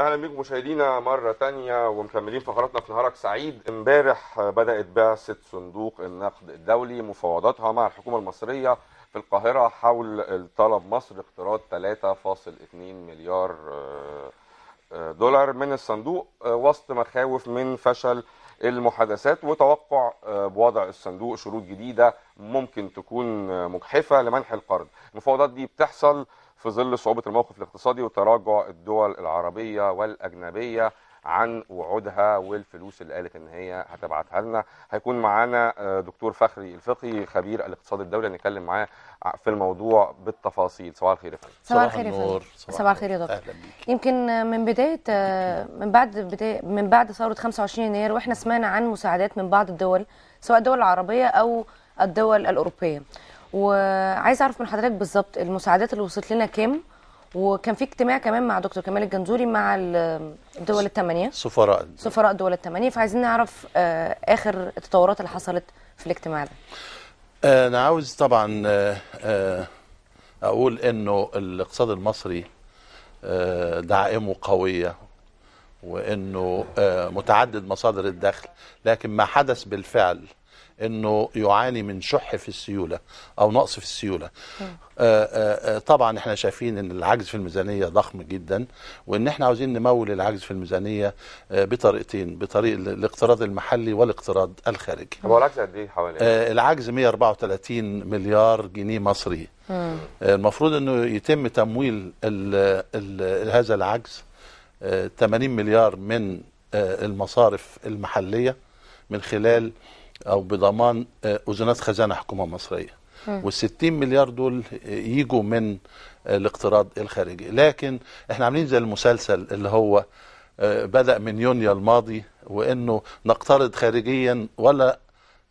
اهلا بيكم مشاهدينا مره تانية ومكملين فقراتنا في نهارك سعيد امبارح بدات بعثه صندوق النقد الدولي مفاوضاتها مع الحكومه المصريه في القاهره حول طلب مصر اقتراض 3.2 مليار آه، آه، دولار من الصندوق آه، وسط مخاوف من فشل المحادثات وتوقع بوضع الصندوق شروط جديده ممكن تكون مجحفه لمنح القرض المفاوضات دي بتحصل في ظل صعوبة الموقف الاقتصادي وتراجع الدول العربية والأجنبية عن وعودها والفلوس اللي قالت ان هي هتبعتها لنا هيكون معانا آه، دكتور فخري الفقي خبير الاقتصاد الدولي نتكلم معاه في الموضوع بالتفاصيل صباح الخير يا فندم صباح الخير يا فندم صباح الخير يا دكتور يمكن من بدايه آه، من بعد بدايه من بعد ثوره 25 يناير واحنا سمعنا عن مساعدات من بعض الدول سواء الدول العربيه او الدول الاوروبيه وعايز اعرف من حضرتك بالظبط المساعدات اللي وصلت لنا كام وكان في اجتماع كمان مع دكتور كمال الجنزوري مع الدول الثمانيه سفراء سفراء الدول الثمانيه فعايزين نعرف آه، اخر التطورات اللي حصلت في الاجتماع ده آه، انا عاوز طبعا آه، اقول انه الاقتصاد المصري دعائمه قويه وانه متعدد مصادر الدخل لكن ما حدث بالفعل انه يعاني من شح في السيوله او نقص في السيوله آآ آآ آه، آه، آه، طبعا احنا شايفين ان العجز في الميزانيه ضخم جدا وان احنا عاوزين نمول العجز في الميزانيه بطريقتين بطريق الاقتراض المحلي والاقتراض الخارجي هو العجز قد ايه حوالي العجز 134 مليار جنيه مصري مم. المفروض انه يتم تمويل الـ الـ هذا العجز 80 مليار من المصارف المحليه من خلال او بضمان آه، اذونات خزانه حكومه مصريه وال60 مليار دول آه، يجوا من آه، الاقتراض الخارجي لكن احنا عاملين زي المسلسل اللي هو بدا من يونيو الماضي وانه نقترض خارجيا ولا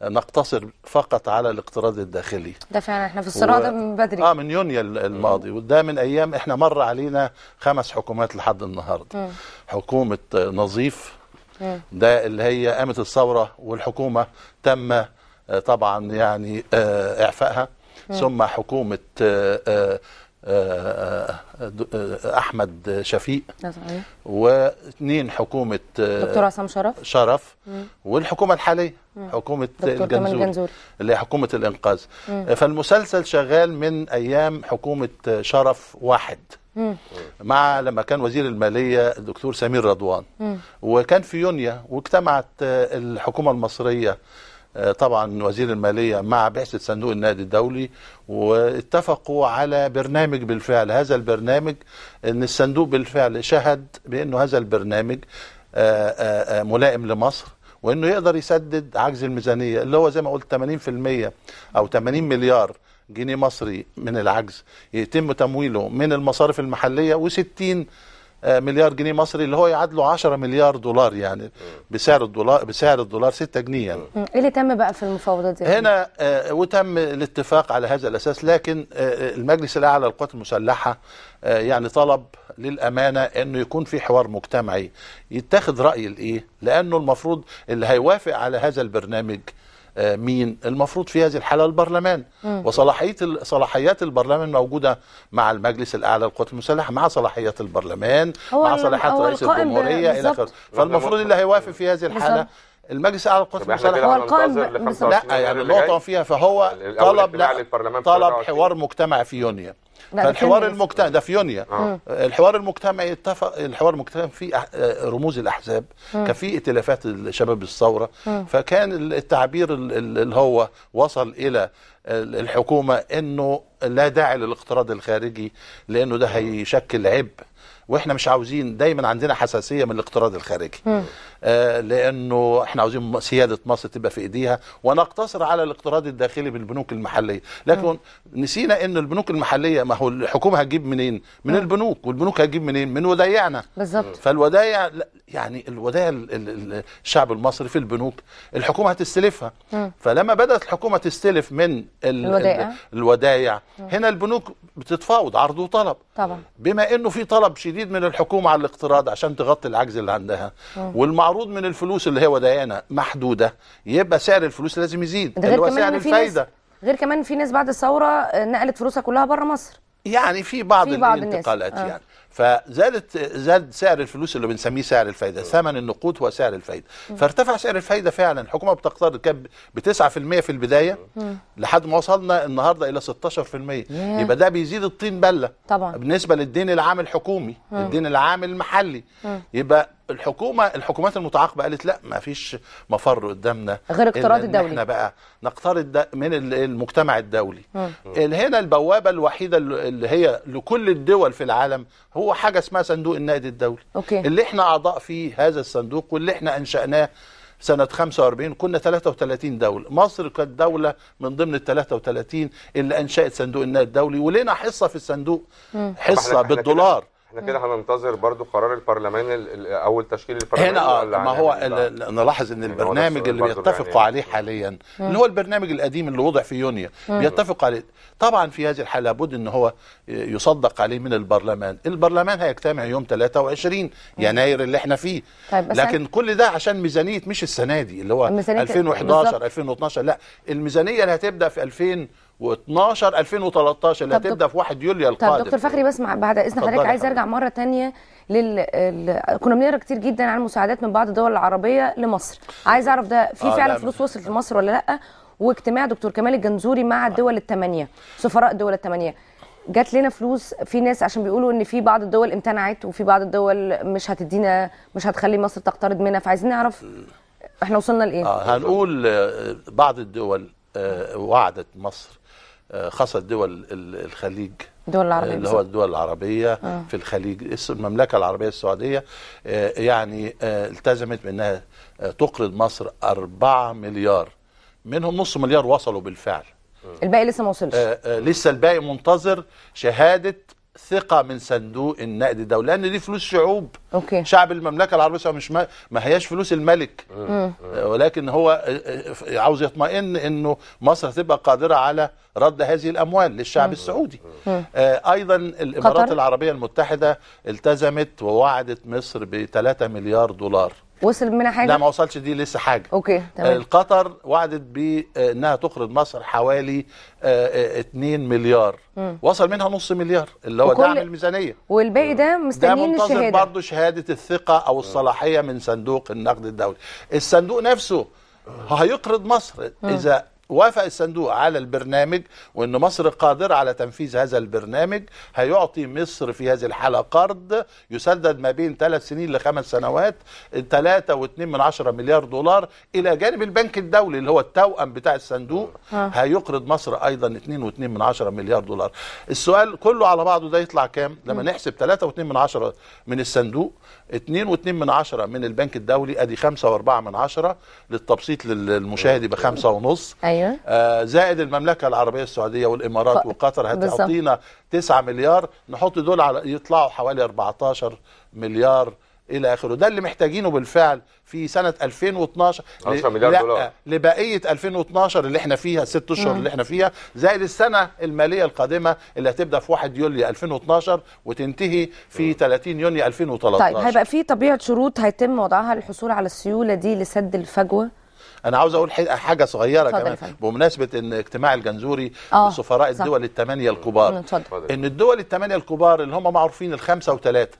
نقتصر فقط على الاقتراض الداخلي ده فعلا احنا في الصراع ده و... من بدري اه من يونيو الماضي وده من ايام احنا مر علينا خمس حكومات لحد النهارده حكومه نظيف ده اللي هي قامت الثورة والحكومة تم آه، طبعا يعني آه، إعفائها ثم حكومة آه، احمد شفيق واثنين حكومه دكتور عصام شرف شرف والحكومه الحاليه حكومه الجنزوري اللي هي حكومه الانقاذ فالمسلسل شغال من ايام حكومه شرف واحد مع لما كان وزير المالية الدكتور سمير رضوان وكان في يونيا واجتمعت آه، الحكومة المصرية آه، طبعا وزير المالية مع بعثة صندوق النادي الدولي واتفقوا على برنامج بالفعل هذا البرنامج ان الصندوق بالفعل شهد بانه هذا البرنامج آه، ملائم لمصر وانه يقدر يسدد عجز الميزانيه اللي هو زي ما قلت 80% او 80 مليار جنيه مصري من العجز يتم تمويله من المصارف المحليه و60 آه، مليار جنيه مصري اللي هو يعادله 10 مليار دولار يعني بسعر الدولار بسعر الدولار 6 جنيه يعني. ايه اللي تم بقى في المفاوضات دي؟ هنا آه، وتم الاتفاق على هذا الاساس لكن آه، المجلس الاعلى للقوات المسلحه يعني طلب للامانه انه يكون في حوار مجتمعي يتخذ راي الايه؟ لانه المفروض اللي هيوافق على هذا البرنامج آه، مين المفروض في هذه الحاله البرلمان وصلاحيه صلاحيات البرلمان موجوده مع المجلس الاعلى للقوات المسلحه مع صلاحيات البرلمان مع صلاحيات رئيس الجمهوريه الى اخره فالمفروض اللي هيوافق في هذه الحاله المجلس الاعلى للقوات المسلحه هو القائم لا يعني النقطه نقطه فيها فهو طلب لا طلب حوار مجتمع في يونيو فالحوار المجتمع ده في يونيو آه. الحوار المجتمعي اتفق الحوار المجتمعي فيه رموز الاحزاب كان فيه ائتلافات شباب الثوره فكان التعبير اللي هو وصل الى الحكومه انه لا داعي للاقتراض الخارجي لانه ده هيشكل عبء واحنا مش عاوزين دايما عندنا حساسيه من الاقتراض الخارجي آه لانه احنا عاوزين سياده مصر تبقى في ايديها ونقتصر على الاقتراض الداخلي بالبنوك المحليه لكن مم. نسينا ان البنوك المحليه ما هو الحكومه هتجيب منين من مم. البنوك والبنوك هتجيب منين من ودايعنا بالظبط فالودايع يعني الودائع الشعب المصري في البنوك الحكومه هتستلفها فلما بدات الحكومه تستلف من الودائع, الودائع هنا البنوك بتتفاوض عرض وطلب طبعا بما انه في طلب شديد من الحكومه على الاقتراض عشان تغطي العجز اللي عندها مم. والمعروض من الفلوس اللي هي ودائعنا محدوده يبقى سعر الفلوس لازم يزيد اللي هو سعر الفايده غير كمان في ناس بعد الثوره نقلت فلوسها كلها بره مصر يعني في بعض, في بعض الانتقالات الناس. آه. يعني فزادت زاد سعر الفلوس اللي بنسميه سعر الفايده آه. ثمن النقود هو سعر الفايده فارتفع سعر الفايده فعلا الحكومه بتقترض كام ب 9% في البدايه لحد ما وصلنا النهارده الى 16% يبقى ده بيزيد الطين بله طبعا بالنسبه للدين العام الحكومي الدين العام المحلي يبقى الحكومه الحكومات المتعاقبه قالت لا ما فيش مفر قدامنا غير اقتراض الدولي احنا بقى نقترض من المجتمع الدولي هنا البوابه الوحيده اللي هي لكل الدول في العالم هو حاجه اسمها صندوق النقد الدولي أوكي. اللي احنا اعضاء فيه هذا الصندوق واللي احنا انشاناه سنة 45 كنا 33 دولة مصر كانت دولة من ضمن ال 33 اللي أنشأت صندوق النقد الدولي ولنا حصة في الصندوق حصة بالدولار احنا كده هننتظر برضو قرار البرلمان اول تشكيل البرلمان هنا اه ما هو نلاحظ ان البرنامج اللي بيتفقوا عليه حاليا اللي هو البرنامج القديم اللي وضع في يونيو بيتفقوا عليه طبعا في هذه الحاله لابد ان هو يصدق عليه من البرلمان البرلمان هيجتمع يوم 23 يناير اللي احنا فيه طيب لكن كل ده عشان ميزانيه مش السنه دي اللي هو 2011 2012 لا الميزانيه اللي هتبدا في 2000 و12 2013 اللي هتبدا في 1 يوليو القادم طب دكتور فخري بس بعد اذن حضرتك عايز ارجع مره ثانيه لل ال... كنا بنقرا كتير جدا عن مساعدات من بعض الدول العربيه لمصر عايز اعرف ده في آه فعلا فلوس وصلت لمصر ولا لا واجتماع دكتور كمال الجنزوري مع الدول آه. الثمانيه سفراء الدول الثمانيه جات لنا فلوس في ناس عشان بيقولوا ان في بعض الدول امتنعت وفي بعض الدول مش هتدينا مش هتخلي مصر تقترض منها فعايزين نعرف احنا وصلنا لايه آه هنقول آه، بعض الدول آه، وعدت مصر آه، خاصه دول الخليج الدول العربية آه، اللي هو الدول العربية آه. في الخليج المملكة العربية السعودية آه، يعني التزمت بأنها تقرض مصر 4 مليار منهم نص مليار وصلوا بالفعل الباقي لسه ما وصلش لسه الباقي منتظر شهادة ثقه من صندوق النقد الدولي لان دي فلوس شعوب أوكي. شعب المملكه العربيه السعوديه مش ما, ما هياش فلوس الملك ولكن هو عاوز يطمئن انه مصر هتبقى قادره على رد هذه الأموال للشعب السعودي آه، أيضا الإمارات العربية المتحدة التزمت ووعدت مصر ب 3 مليار دولار وصل منها حاجه لا ما وصلش دي لسه حاجه اوكي تمام آه، قطر وعدت بانها آه، تقرض مصر حوالي 2 مليار مم. وصل منها نص مليار اللي هو دعم الميزانيه والباقي ده مستنيين الشهاده ده منتظر برضه شهاده الثقه او الصلاحيه من صندوق النقد الدولي الصندوق نفسه هيقرض مصر اذا وافق الصندوق على البرنامج وان مصر قادره على تنفيذ هذا البرنامج هيعطي مصر في هذه الحاله قرض يسدد ما بين ثلاث سنين لخمس سنوات 3.2 من عشرة مليار دولار الى جانب البنك الدولي اللي هو التوأم بتاع الصندوق آه. هيقرض مصر ايضا 2.2 من عشرة مليار دولار السؤال كله على بعضه ده يطلع كام لما نحسب 3.2 من عشرة من الصندوق 2.2 من عشرة من البنك الدولي ادي 5.4 من عشرة للتبسيط للمشاهد يبقى 5.5 أي. أيوة. أيوة. زائد المملكه العربيه السعوديه والامارات ف... وقطر هتعطينا 9 مليار نحط دول على يطلعوا حوالي 14 مليار الى اخره ده اللي محتاجينه بالفعل في سنه 2012 10 مليار دولار لبقيه 2012 اللي احنا فيها الست اشهر اللي احنا فيها زائد السنه الماليه القادمه اللي هتبدا في 1 يوليو 2012 وتنتهي في 30 يونيو 2013 طيب هيبقى في طبيعه شروط هيتم وضعها للحصول على السيوله دي لسد الفجوه انا عاوز اقول حاجه صغيره كمان بمناسبه ان اجتماع الجنزوري آه، لسفراء الدول الثمانيه الكبار ان الدول الثمانيه الكبار اللي هم معروفين الخمسه وثلاثه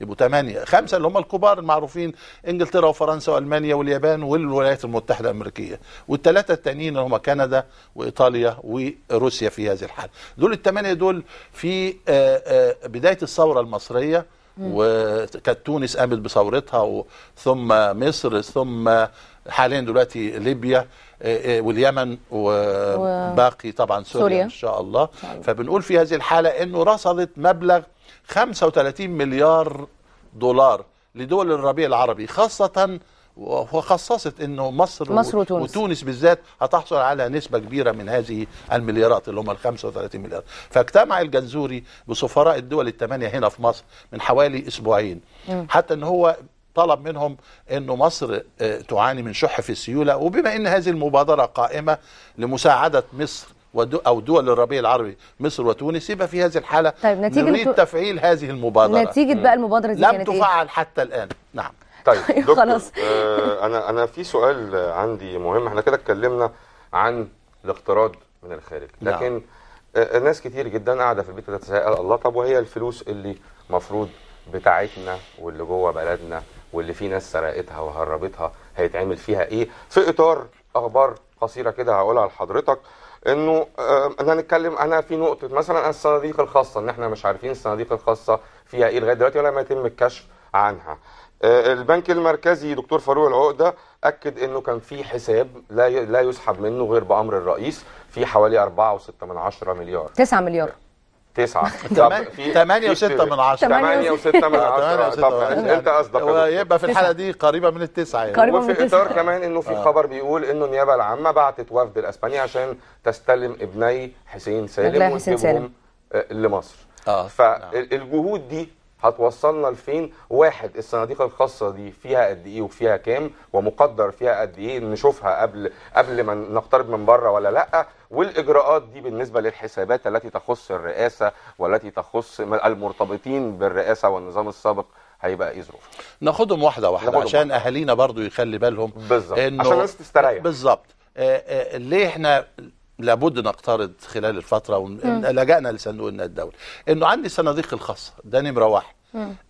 يبقوا ثمانية خمسة اللي هم الكبار المعروفين انجلترا وفرنسا والمانيا واليابان والولايات المتحدة الامريكية والثلاثة التانيين اللي هم كندا وايطاليا وروسيا في هذه الحالة دول الثمانية دول في آه، آه، بداية الثورة المصرية وكانت تونس قامت بثورتها ثم مصر ثم حاليا دلوقتي ليبيا آه، آه، واليمن وباقي طبعا سوريا, سوريا. ان شاء الله فبنقول في هذه الحاله انه رصدت مبلغ 35 مليار دولار لدول الربيع العربي خاصه وخصصت انه مصر, مصر وتونس. وتونس بالذات هتحصل على نسبه كبيره من هذه المليارات اللي هم ال 35 مليار فاجتمع الجنزوري بسفراء الدول الثمانيه هنا في مصر من حوالي اسبوعين م. حتى ان هو طلب منهم انه مصر آه، تعاني من شح في السيوله وبما ان هذه المبادره قائمه لمساعده مصر او دول الربيع العربي مصر وتونس يبقى في هذه الحاله طيب نتيجه نريد تفعيل هذه المبادره نتيجه بقى المبادره دي لم إيه؟ تفعل إيه؟ حتى الان نعم طيب خلاص أيوة، خلاص آه انا انا في سؤال عندي مهم احنا كده اتكلمنا عن الاقتراض من الخارج نعم. لكن نعم. آه ناس كتير جدا قاعده في البيت تتساءل الله طب وهي الفلوس اللي مفروض بتاعتنا واللي جوه بلدنا واللي في ناس سرقتها وهربتها هيتعمل فيها ايه في اطار اخبار قصيره كده هقولها لحضرتك انه آه، انا هنتكلم انا في نقطه مثلا الصناديق الخاصه ان احنا مش عارفين الصناديق الخاصه فيها ايه لغايه دلوقتي ولا ما يتم الكشف عنها آه، البنك المركزي دكتور فاروق العقده اكد انه كان في حساب لا لا يسحب منه غير بامر الرئيس في حوالي 4.6 مليار 9 مليار تسعة ثمانية وستة من عشرة ثمانية وستة من عشرة طب انت اصدق يبقى في الحالة دي قريبة من التسعة يعني وفي اطار كمان انه في آه. خبر بيقول انه النيابة العامة بعتت وفد لاسبانيا عشان تستلم ابني حسين سالم وتجيبهم آه، لمصر اه فالجهود دي هتوصلنا لفين واحد الصناديق الخاصه دي فيها قد ايه وفيها كام ومقدر فيها قد ايه نشوفها قبل قبل ما نقترب من بره ولا لا والاجراءات دي بالنسبه للحسابات التي تخص الرئاسه والتي تخص المرتبطين بالرئاسه والنظام السابق هيبقى ايه ظروف ناخدهم واحده واحده عشان اهالينا برضو يخلي بالهم بالظبط عشان الناس تستريح بالظبط آه، آه، ليه احنا لابد نقترض خلال الفتره ولجانا لصندوق النقد الدولي انه عندي صناديق الخاصه ده نمره واحد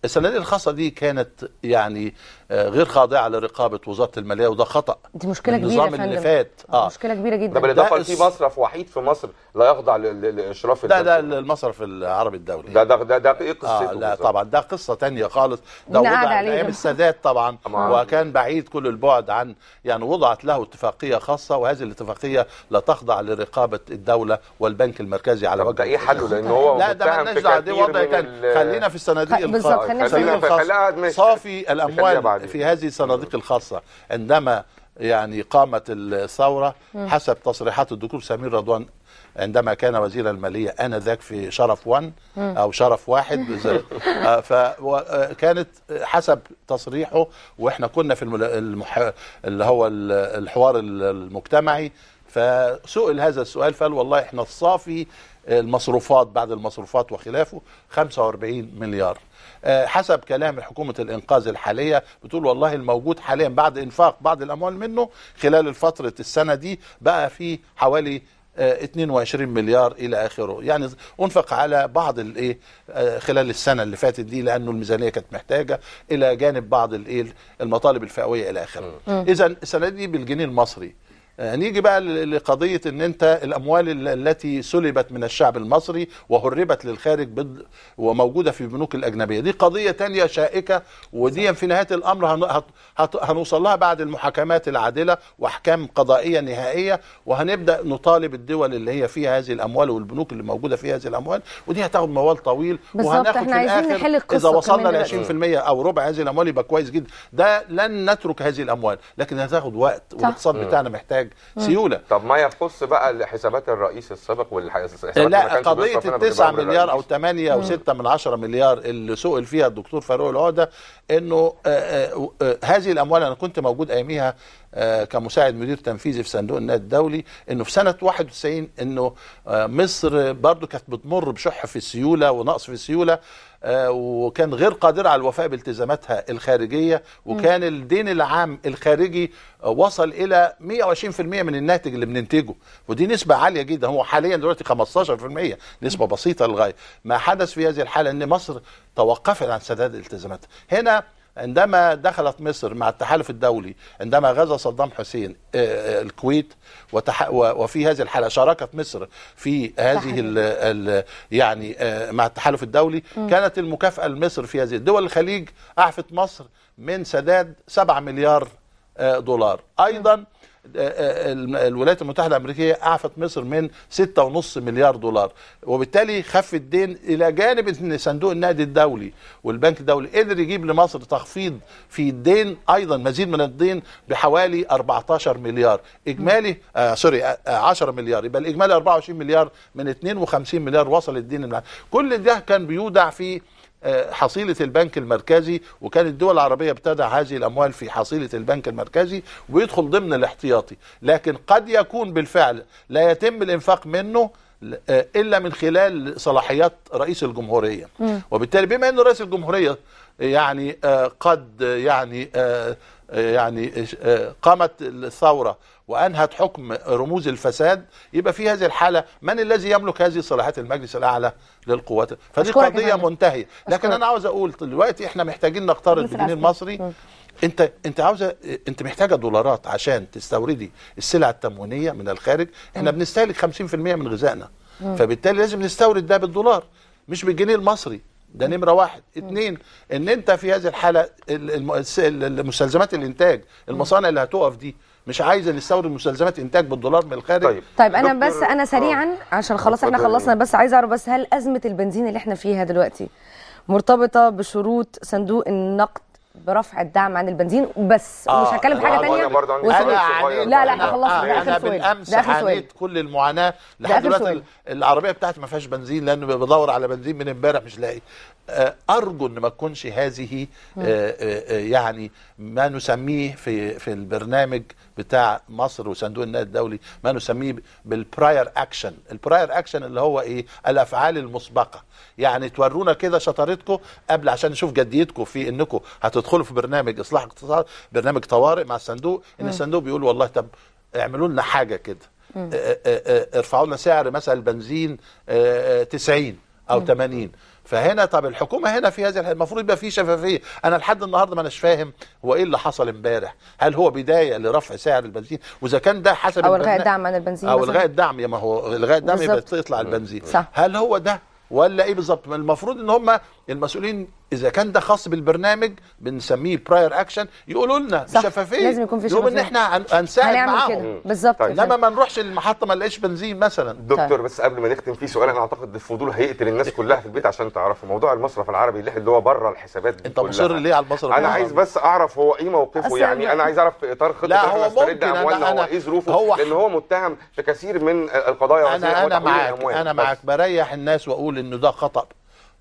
الصناديق الخاصه دي كانت يعني آه، غير خاضعه لرقابه وزاره الماليه وده خطا دي مشكله كبيره النظام اللي فات اه مشكله كبيره جدا ده بالاضافه في مصرف وحيد في مصر لا يخضع لاشراف ده ده المصرف العربي الدولي ده ده ده, ده ايه قصته آه لا طبعا ده قصه ثانيه خالص ده وضع ايام السادات طبعا وكان بعيد كل البعد عن يعني وضعت له اتفاقيه خاصه وهذه الاتفاقيه لا تخضع لرقابه الدوله والبنك المركزي على وجه ده ايه حله لان هو لا ده مالناش دعوه دي وضع كان خلينا في الصناديق الخاصه خلينا في صافي الاموال هذه في هذه الصناديق الخاصه عندما يعني قامت الثوره حسب تصريحات الدكتور سمير رضوان عندما كان وزير المالية آنذاك في شرف 1 أو شرف واحد آه، فكانت آه، حسب تصريحه وإحنا كنا في المح... اللي هو الحوار المجتمعي فسئل هذا السؤال فقال والله إحنا الصافي المصروفات بعد المصروفات وخلافه 45 مليار آه، حسب كلام حكومة الإنقاذ الحالية بتقول والله الموجود حاليا بعد إنفاق بعض الأموال منه خلال فترة السنة دي بقى في حوالي 22 آه، مليار الى اخره يعني انفق على بعض الايه آه، خلال السنه اللي فاتت دي لانه الميزانيه كانت محتاجه الى جانب بعض الايه المطالب الفئويه الى اخره اذا السنه دي بالجنيه المصري نيجي بقى لقضية ان انت الاموال التي سلبت من الشعب المصري وهربت للخارج وموجودة في البنوك الاجنبية دي قضية تانية شائكة ودي في نهاية الامر هنوصل لها بعد المحاكمات العادلة واحكام قضائية نهائية وهنبدأ نطالب الدول اللي هي فيها هذه الاموال والبنوك اللي موجودة فيها هذه الاموال ودي هتاخد موال طويل وهناخد في الاخر اذا وصلنا ل 20% او ربع هذه الاموال يبقى كويس جدا ده لن نترك هذه الاموال لكن هتاخد وقت والاقتصاد آه. بتاعنا محتاج يخرج آه. سيوله طب ما يخص بقى حسابات الرئيس السابق والحسابات لا قضيه ال 9 مليار او 8 او 6 آه. من 10 مليار اللي سئل فيها الدكتور فاروق العوده انه آه، هذه الاموال انا كنت موجود اياميها آه، كمساعد مدير تنفيذي في صندوق النقد الدولي انه في سنه 91 انه آه، مصر برضو كانت بتمر بشح في السيوله ونقص في السيوله آه، وكان غير قادرة على الوفاء بالتزاماتها الخارجية وكان الدين العام الخارجي وصل إلى 120% من الناتج اللي بننتجه ودي نسبة عالية جدا هو حاليا دلوقتي 15% نسبة بسيطة للغاية ما حدث في هذه الحالة أن مصر توقفت عن سداد التزاماتها هنا عندما دخلت مصر مع التحالف الدولي عندما غزا صدام حسين آه، آه، الكويت وفي هذه الحاله شاركت مصر في هذه ال ال يعني آه، مع التحالف الدولي كانت المكافاه لمصر في هذه دول الخليج اعفت مصر من سداد 7 مليار دولار ايضا آه، آه، الولايات المتحده الامريكيه اعفت مصر من 6.5 مليار دولار وبالتالي خف الدين الى جانب ان صندوق النقد الدولي والبنك الدولي قدر يجيب لمصر تخفيض في الدين ايضا مزيد من الدين بحوالي 14 مليار اجمالي آه سوري آه 10 آه، مليار يبقى الاجمالي 24 مليار من 52 مليار وصل الدين كل ده كان بيودع في آه، حصيلة البنك المركزي وكانت الدول العربية ابتدع هذه الأموال في حصيلة البنك المركزي ويدخل ضمن الاحتياطي لكن قد يكون بالفعل لا يتم الإنفاق منه آه، إلا من خلال صلاحيات رئيس الجمهورية وبالتالي بما أن رئيس الجمهورية يعني آه، قد يعني يعني قامت الثورة وانهت حكم رموز الفساد يبقى في هذه الحاله من الذي يملك هذه صلاحيات المجلس الاعلى للقوات فدي قضيه منتهيه لكن انا عاوز اقول دلوقتي احنا محتاجين نقترض بالجنيه المصري انت انت عاوزه انت محتاجه دولارات عشان تستوردي السلع التموينيه من الخارج احنا م. بنستهلك 50% من غذائنا فبالتالي لازم نستورد ده بالدولار مش بالجنيه المصري ده نمره واحد اتنين ان انت في هذه الحاله المستلزمات الانتاج المصانع اللي هتقف دي مش عايزه نستورد مستلزمات انتاج بالدولار من الخارج طيب طيب انا بس انا سريعا آه. عشان خلاص احنا خلصنا بس عايزه اعرف بس هل ازمه البنزين اللي احنا فيها دلوقتي مرتبطه بشروط صندوق النقد برفع الدعم عن البنزين بس آه ومش هتكلم حاجه ثانيه يعني لا لا احنا خلصنا انا بالامس يعني عانيت كل المعاناه لحد دلوقتي العربيه بتاعتي ما فيهاش بنزين لان بدور على بنزين من امبارح مش لاقي آه، ارجو ان ما تكونش هذه آه، آه، يعني ما نسميه في في البرنامج بتاع مصر وصندوق النقد الدولي ما نسميه بالبراير اكشن البراير اكشن اللي هو ايه الافعال المسبقه يعني تورونا كده شطارتكم قبل عشان نشوف جديتكم في انكم هتدخلوا في برنامج اصلاح اقتصاد برنامج طوارئ مع الصندوق ان م. الصندوق بيقول والله طب اعملوا لنا حاجه كده آه، آه، آه، ارفعوا لنا سعر مثلا البنزين 90 او م. 80 فهنا طب الحكومه هنا في هذه المفروض يبقى في شفافيه انا لحد النهارده ما اناش فاهم هو ايه اللي حصل امبارح هل هو بدايه لرفع سعر البنزين واذا كان ده حسب او الغاء الدعم عن البنزين او الغاء الدعم ما هو الغاء الدعم يبقى يطلع البنزين صح. هل هو ده ولا ايه بالظبط المفروض ان هم المسؤولين اذا كان ده خاص بالبرنامج بنسميه براير اكشن يقولوا لنا بشفافيه لازم يكون في شفافيه ان احنا هنساعد معاهم بالظبط طيب. انما ما نروحش المحطه ما نلاقيش بنزين مثلا دكتور طيب. بس قبل ما نختم في سؤال انا اعتقد الفضول هيقتل الناس كلها في البيت عشان تعرفوا موضوع المصرف العربي اللي, اللي هو بره الحسابات انت مصر ليه على المصرف انا عايز بس اعرف هو ايه موقفه يعني انا عايز اعرف في اطار خطه هو مسترد اموالنا هو ايه ظروفه لان هو متهم في كثير من القضايا انا انا معاك انا معاك بريح الناس واقول انه ده خطا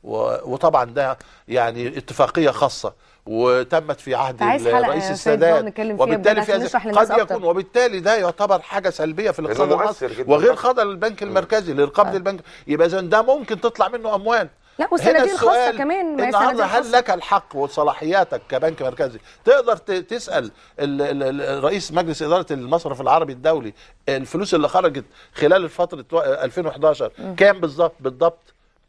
وطبعا ده يعني اتفاقيه خاصه وتمت في عهد الرئيس السادات وبالتالي في قد يكون وبالتالي ده يعتبر حاجه سلبيه في الاقتصاد المصري وغير خاضع للبنك المركزي آه. البنك يبقى اذا ده ممكن تطلع منه اموال لا والصناديق الخاصه كمان ما النهارده هل لك الحق وصلاحياتك كبنك مركزي تقدر تسال رئيس مجلس اداره المصرف العربي الدولي الفلوس اللي خرجت خلال فتره 2011 كام بالظبط بالضبط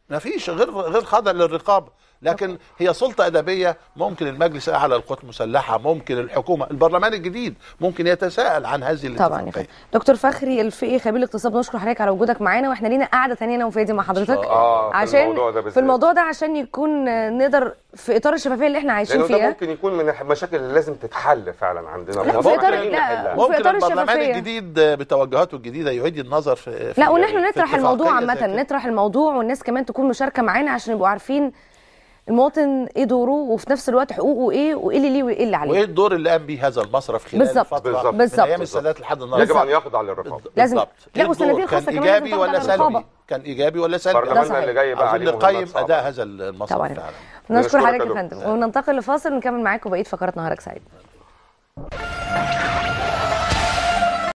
ما فيش غير غير خضع للرقابه لكن هي سلطه ادبيه ممكن المجلس الاعلى للقوات المسلحه ممكن الحكومه البرلمان الجديد ممكن يتساءل عن هذه طبعا دكتور فخري الفقي خبير الاقتصاد بنشكر حضرتك على وجودك معانا واحنا لينا قاعده ثانيه انا وفادي مع حضرتك آه عشان في الموضوع ده في الموضوع ده عشان يكون نقدر في اطار الشفافيه اللي احنا عايشين فيها ده ممكن يكون من المشاكل اللي لازم تتحل فعلا عندنا لا في اطار لا ممكن في اطار البرلمان الجديد بتوجهاته الجديده يعيد النظر في لا ونحن نطرح الموضوع عامه نطرح الموضوع والناس كمان تكون مشاركه معانا عشان يبقوا عارفين المواطن ايه دوره وفي نفس الوقت حقوقه ايه وايه اللي ليه وايه اللي عليه وايه الدور اللي قام بيه هذا المصرف خلال بالزبط. الفتره بالزبط. بالزبط. من ايام السادات لحد النهارده يجب ان يخضع للرقابه لازم لا والصناديق الخاصه كان ايجابي ولا سلبي كان ايجابي ولا سلبي برلماننا اللي جاي بقى عايزين نقيم اداء هذا المصرف طبعا فعلا نشكر حضرتك يا فندم وننتقل لفاصل ونكمل معاكم بقيه فقرات نهارك سعيد